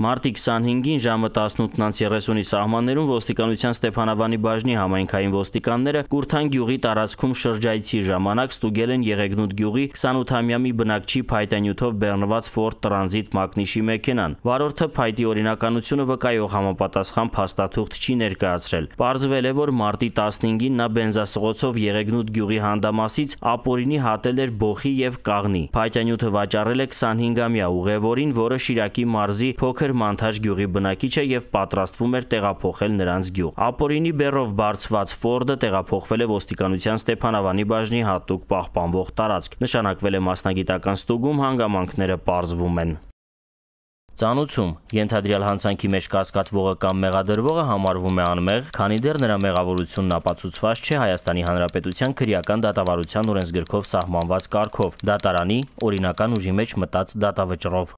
Մարտի 25-ին ժամը 18:30-ի սահմաններում ոստիկանության Ստեփանավանի բաժնի համայնքային ոստիկանները Կուրթան գյուղի տարածքում շրջայցի ժամանակ ստուգել են Եղեգնուտ գյուղի 28-ամյա մի բնակչի փայտենյութով բեռնված Ford Transit մակնիշի մեքենան։ Վարորդը փայտի օրինականությունը վկայող համապատասխան փաստաթուղթ չի ներկայացրել։ Պարզվել է, որ մարտի 15-ին նա բենզասղոցով Եղեգնուտ գյուղի հանդամասից ապօրինի հատել էր Բոխի եւ Կաղնի։ Փայտենյութը վաճառել է 25-ամյա ուղևորին, որը Շիրակի մարզի փոքր էր Մանթաշ գյուղի բնակիչը եւ պատրաստվում էր տեղափոխել նրանց գյուղ։ Ապորինի բերով բարձված Ֆորդը տեղափոխվել է ոստիկանության Ստեփանավանի բաժնի հատուկ պահպանվող տարածք։ Նշանակվել է մասնագիտական ստուգում, հանգամանքները պարզվում են։ Ծանուցում ենթադրյալ հանցանքի մեջ կասկածվողը կամ մեղադրվողը համարվում է անմեղ, քանի դեռ նրա մեղավորությունն ապացուցված չէ Հայաստանի Հանրապետության քրեական դատավարության օրենսգրքով սահմանված կարգով՝ դատարանի օրինական ուժի մեջ մտած դատավճռով։